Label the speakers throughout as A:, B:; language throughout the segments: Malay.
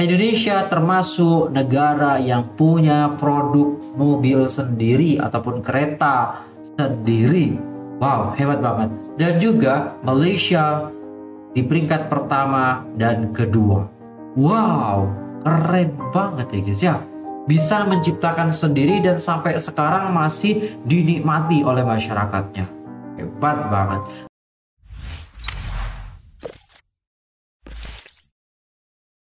A: Indonesia termasuk negara yang punya produk mobil sendiri ataupun kereta sendiri. Wow, hebat banget. Dan juga Malaysia di peringkat pertama dan kedua. Wow, keren banget ya guys ya. Bisa menciptakan sendiri dan sampai sekarang masih dinikmati oleh masyarakatnya. Hebat banget.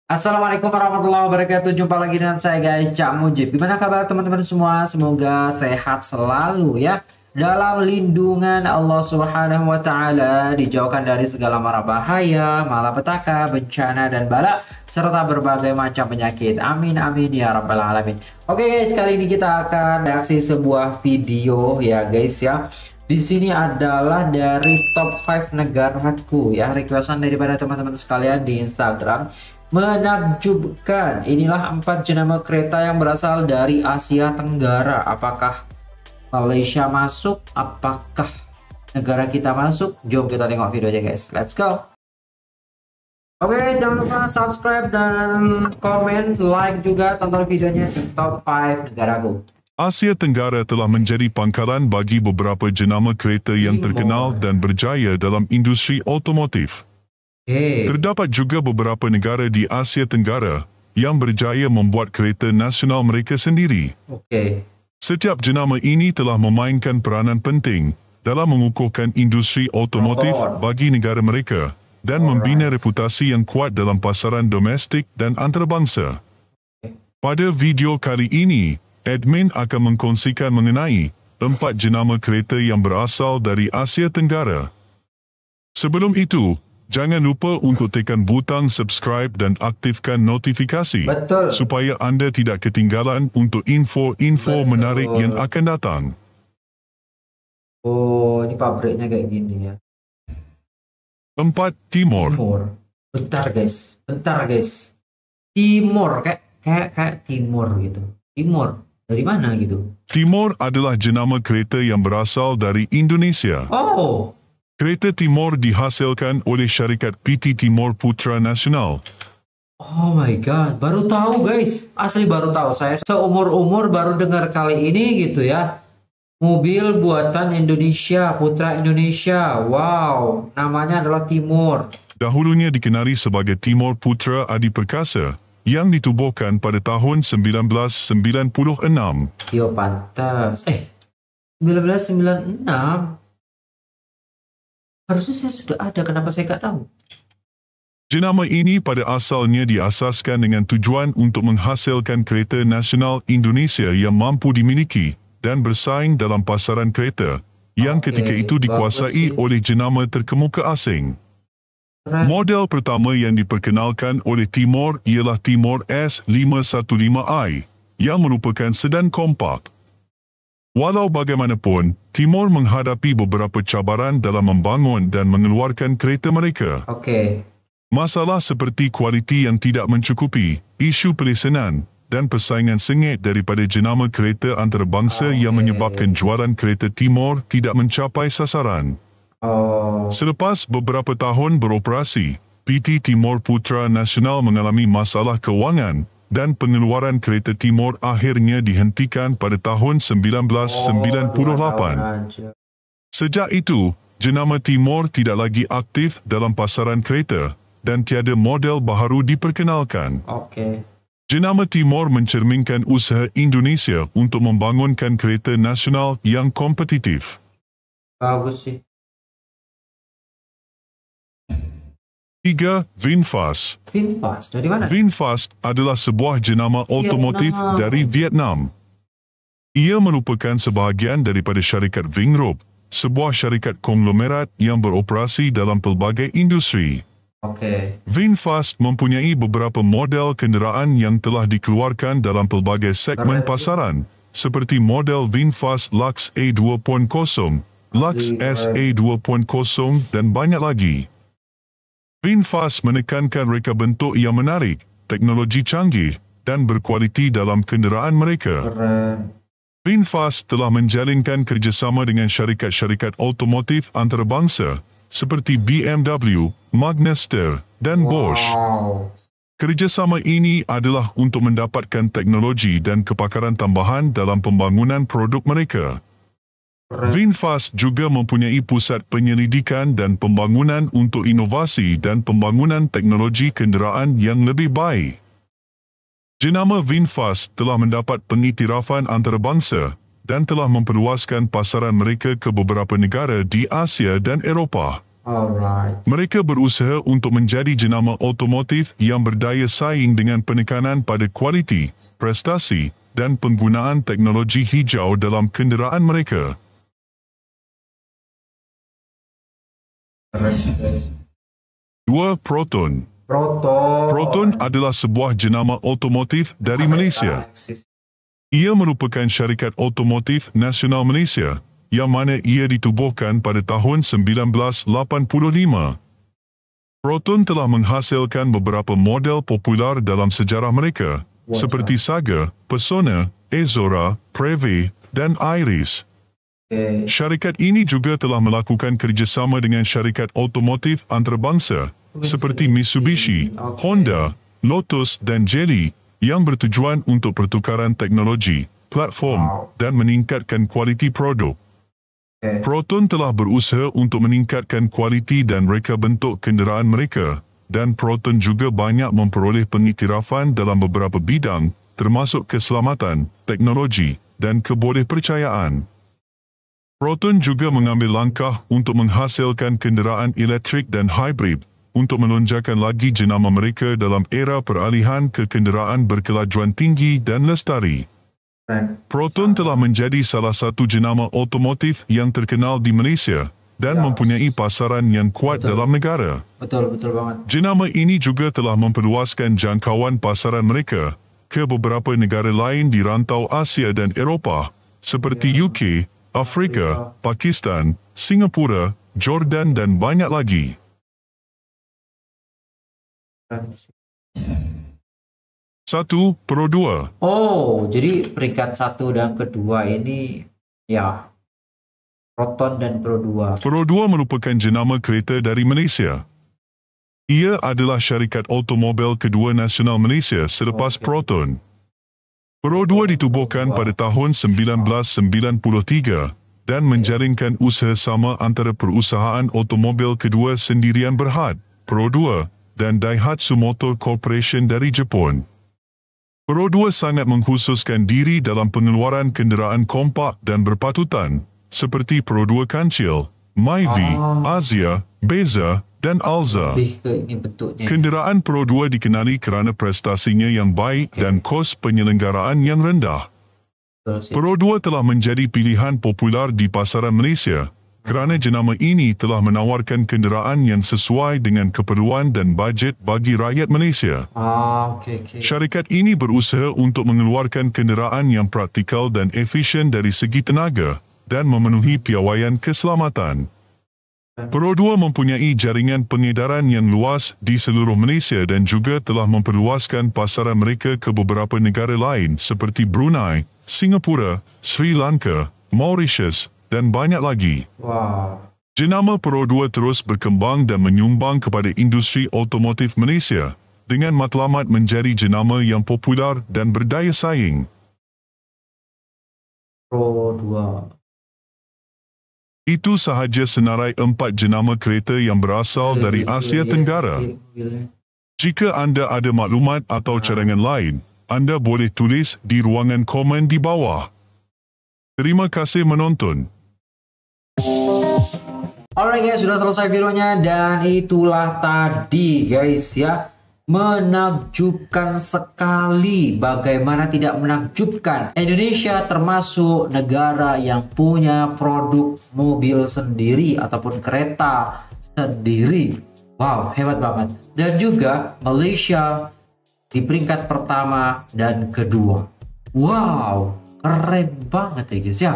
A: Assalamualaikum warahmatullahi wabarakatuh. Jumpa lagi dengan saya guys, Cak Mujib. Gimana kabar teman-teman semua? Semoga sehat selalu ya. Dalam lindungan Allah Subhanahu wa taala, dijauhkan dari segala mara bahaya, malapetaka, bencana dan bala serta berbagai macam penyakit. Amin amin ya rabbal alamin. Oke guys, kali ini kita akan reaksi sebuah video ya guys ya. Di sini adalah dari top 5 negaraku ya requestan daripada teman-teman sekalian di Instagram menakjubkan. Inilah empat jenama kereta yang berasal dari Asia Tenggara. Apakah Malaysia masuk? Apakah negara kita masuk? Jom kita tengok
B: video videonya guys. Let's go.
A: Oke, okay, jangan lupa subscribe dan komen, like juga tonton videonya di top 5 negara negaraku.
B: Asia Tenggara telah menjadi pangkalan bagi beberapa jenama kereta yang terkenal dan berjaya dalam industri otomotif. Okay. Eh. Terdapat juga beberapa negara di Asia Tenggara yang berjaya membuat kereta nasional mereka sendiri. Okay. Setiap jenama ini telah memainkan peranan penting dalam mengukuhkan industri otomotif bagi negara mereka dan All membina reputasi yang kuat dalam pasaran domestik dan antarabangsa. Pada video kali ini, admin akan mengkongsikan mengenai empat jenama kereta yang berasal dari Asia Tenggara. Sebelum itu, Jangan lupa untuk tekan butang subscribe dan aktifkan notifikasi. Betul. Supaya anda tidak ketinggalan untuk info-info menarik yang akan datang.
A: Oh, ini pabriknya kayak gini ya. Empat, Timor. Timor. Bentar guys, bentar guys. Timor, kayak, kayak, kayak Timor gitu. Timor, dari mana gitu?
B: Timor adalah jenama kereta yang berasal dari Indonesia.
A: Oh,
B: Kereta Timor dihasilkan oleh syarikat PT Timor Putra Nasional.
A: Oh my god, baru tahu guys. Asli baru tahu saya seumur-umur baru dengar kali ini gitu ya. Mobil buatan Indonesia, Putra Indonesia. Wow, namanya adalah Timor.
B: Dahulunya dikenali sebagai Timor Putra Adi Perkasa yang ditubuhkan pada tahun 1996. Yo
A: pantas. Eh, 1996 Harusnya saya sudah ada, kenapa saya tak tahu?
B: Jenama ini pada asalnya diasaskan dengan tujuan untuk menghasilkan kereta nasional Indonesia yang mampu dimiliki dan bersaing dalam pasaran kereta yang ketika itu dikuasai oleh jenama terkemuka asing. Model pertama yang diperkenalkan oleh Timor ialah Timor S515i yang merupakan sedan kompak Walau bagaimanapun, Timor menghadapi beberapa cabaran dalam membangun dan mengeluarkan kereta mereka. Okey. Masalah seperti kualiti yang tidak mencukupi, isu pelisenan dan persaingan sengit daripada jenama kereta antarabangsa okay. Ah, yang menyebabkan jualan kereta Timor tidak mencapai sasaran. Oh. Selepas beberapa tahun beroperasi, PT Timor Putra Nasional mengalami masalah kewangan dan pengeluaran kereta timur akhirnya dihentikan pada tahun 1998. Sejak itu, jenama timur tidak lagi aktif dalam pasaran kereta dan tiada model baru diperkenalkan. Okay. Jenama Timor mencerminkan usaha Indonesia untuk membangunkan kereta nasional yang kompetitif.
A: Bagus sih.
B: Tiga, VinFast.
A: VinFast
B: dari mana? VinFast adalah sebuah jenama otomotif Vietnam. dari Vietnam. Ia merupakan sebahagian daripada syarikat Vingroup, sebuah syarikat konglomerat yang beroperasi dalam pelbagai industri. Okay. VinFast mempunyai beberapa model kenderaan yang telah dikeluarkan dalam pelbagai segmen pasaran, seperti model VinFast Lux A2.0, Lux SA2.0 dan banyak lagi. VinFast menekankan reka bentuk yang menarik, teknologi canggih dan berkualiti dalam kenderaan mereka. VinFast telah menjalinkan kerjasama dengan syarikat-syarikat automotif antarabangsa seperti BMW, Magnester dan Bosch. Kerjasama ini adalah untuk mendapatkan teknologi dan kepakaran tambahan dalam pembangunan produk mereka. VinFast juga mempunyai pusat penyelidikan dan pembangunan untuk inovasi dan pembangunan teknologi kenderaan yang lebih baik. Jenama VinFast telah mendapat pengiktirafan antarabangsa dan telah memperluaskan pasaran mereka ke beberapa negara di Asia dan Eropah. Alright. Mereka berusaha untuk menjadi jenama otomotif yang berdaya saing dengan penekanan pada kualiti, prestasi dan penggunaan teknologi hijau dalam kenderaan mereka. Dua Proton. Proton. Proton adalah sebuah jenama otomotif dari Malaysia. Ia merupakan syarikat otomotif nasional Malaysia yang mana ia ditubuhkan pada tahun 1985. Proton telah menghasilkan beberapa model popular dalam sejarah mereka seperti Saga, Persona, Ezora, Prevy dan Iris. Eh, syarikat ini juga telah melakukan kerjasama dengan syarikat otomotif antarabangsa seperti Mitsubishi, Honda, Lotus dan Jelly yang bertujuan untuk pertukaran teknologi, platform dan meningkatkan kualiti produk. Eh. Proton telah berusaha untuk meningkatkan kualiti dan reka bentuk kenderaan mereka dan Proton juga banyak memperoleh pengiktirafan dalam beberapa bidang termasuk keselamatan, teknologi dan kebolehpercayaan. Proton juga mengambil langkah untuk menghasilkan kenderaan elektrik dan hybrid untuk melonjakan lagi jenama mereka dalam era peralihan ke kenderaan berkelajuan tinggi dan lestari. Proton telah menjadi salah satu jenama otomotif yang terkenal di Malaysia dan mempunyai pasaran yang kuat betul. dalam negara.
A: Betul, betul banget.
B: Jenama ini juga telah memperluaskan jangkauan pasaran mereka ke beberapa negara lain di rantau Asia dan Eropah seperti ya. UK, Afrika, Pakistan, Singapura, Jordan dan banyak lagi. Satu, pro dua.
A: Oh, jadi peringkat satu dan kedua ini, ya, Proton dan Pro dua.
B: Pro dua merupakan jenama kereta dari Malaysia. Ia adalah syarikat automobil kedua nasional Malaysia selepas oh, okay. Proton. Pro2 ditubuhkan pada tahun 1993 dan menjaringkan usaha sama antara perusahaan otomobil kedua sendirian berhad, Pro2, dan Daihatsu Motor Corporation dari Jepun. Pro2 sangat mengkhususkan diri dalam pengeluaran kenderaan kompak dan berpatutan, seperti Pro2 Kancil, Myvi, ah. Asia, Beza, dan Alza. Kenderaan Pro 2 dikenali kerana prestasinya yang baik okay. dan kos penyelenggaraan yang rendah. Pro 2 telah menjadi pilihan popular di pasaran Malaysia kerana jenama ini telah menawarkan kenderaan yang sesuai dengan keperluan dan bajet bagi rakyat Malaysia. Ah, okay, okay. Syarikat ini berusaha untuk mengeluarkan kenderaan yang praktikal dan efisien dari segi tenaga dan memenuhi piawaian keselamatan. Pro2 mempunyai jaringan pengedaran yang luas di seluruh Malaysia dan juga telah memperluaskan pasaran mereka ke beberapa negara lain seperti Brunei, Singapura, Sri Lanka, Mauritius dan banyak lagi. Jenama Pro2 terus berkembang dan menyumbang kepada industri otomotif Malaysia dengan matlamat menjadi jenama yang popular dan berdaya saing. Pro itu sahaja senarai empat jenama kereta yang berasal dari Asia Tenggara. Jika anda ada maklumat atau ah. cadangan lain, anda boleh tulis di ruangan komen di bawah. Terima kasih menonton.
A: Alright guys, sudah selesai videonya dan itulah tadi guys ya. Menakjubkan sekali bagaimana tidak menakjubkan. Indonesia termasuk negara yang punya produk mobil sendiri ataupun kereta sendiri. Wow, hebat banget. Dan juga Malaysia di peringkat pertama dan kedua. Wow, keren banget ya guys ya.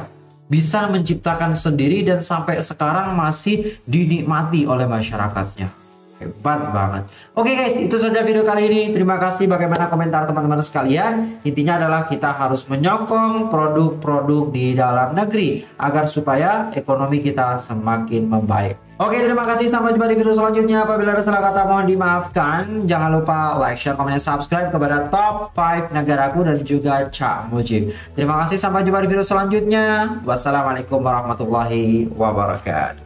A: Bisa menciptakan sendiri dan sampai sekarang masih dinikmati oleh masyarakatnya. Hebat banget. Oke okay guys, itu saja video kali ini. Terima kasih bagaimana komentar teman-teman sekalian. Intinya adalah kita harus menyokong produk-produk di dalam negeri agar supaya ekonomi kita semakin membaik. Oke, okay, terima kasih. Sampai jumpa di video selanjutnya. Apabila ada salah kata mohon dimaafkan. Jangan lupa like, share, komen, dan subscribe kepada Top 5 Negaraku dan juga Cak Mujib. Terima kasih. Sampai jumpa di video selanjutnya. Wassalamualaikum warahmatullahi wabarakatuh.